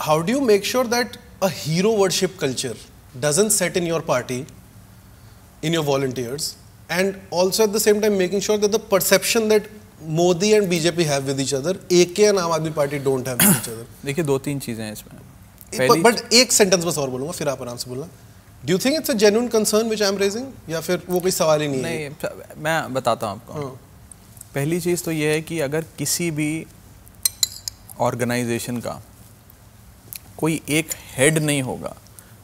How do you make sure that a hero worship culture doesn't set in your party in your volunteers and also at the same time making sure that the perception that Modi and BJP have with each other के and Aam Aadmi Party don't have with other देखिए दो तीन चीजें हैं इसमें but एक sentence बस और बोलूंगा फिर आप आराम से बोलना do you think it's a genuine concern which I am raising या फिर वो कोई सवाल ही नहीं, नहीं है मैं बताता हूँ आपको हाँ. पहली चीज तो ये है कि अगर किसी भी ऑर्गेनाइजेशन का कोई एक हेड नहीं होगा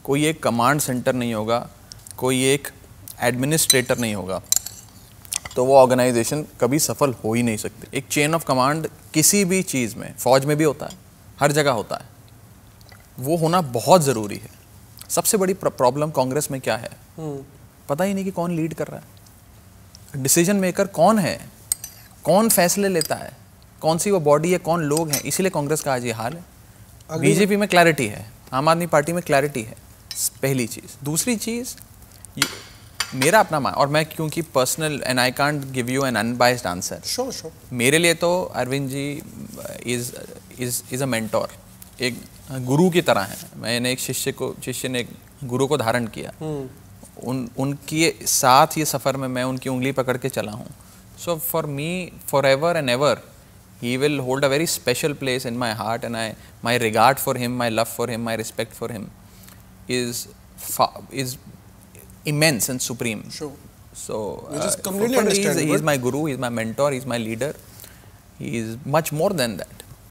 कोई एक कमांड सेंटर नहीं होगा कोई एक एडमिनिस्ट्रेटर नहीं होगा तो वो ऑर्गेनाइजेशन कभी सफल हो ही नहीं सकती एक चेन ऑफ कमांड किसी भी चीज़ में फौज में भी होता है हर जगह होता है वो होना बहुत ज़रूरी है सबसे बड़ी प्रॉब्लम कांग्रेस में क्या है हम्म। पता ही नहीं कि कौन लीड कर रहा है डिसीजन मेकर कौन है कौन फैसले लेता है कौन सी वो बॉडी है कौन लोग हैं इसीलिए कांग्रेस का आज ये हाल है बीजेपी में क्लैरिटी है आम आदमी पार्टी में क्लैरिटी है पहली चीज़ दूसरी चीज़ मेरा अपना मान और मैं क्योंकि personal and I can't give you an unbiased answer sure sure मेरे लिए तो Arvind ji is is is a mentor एक गुरु की तरह है मैंने एक शिष्य को शिष्य ने एक गुरु को धारण किया हम्म। उन उनके साथ ये सफ़र में मैं उनकी उंगली पकड़ के चला हूँ so for me forever and ever he will hold a very special place in my heart and I, my regard for him, my love for him, my respect for him is is immense and supreme. Sure. So, uh, just completely understand, he is my guru, he is my mentor, he is my leader. He is much more than that.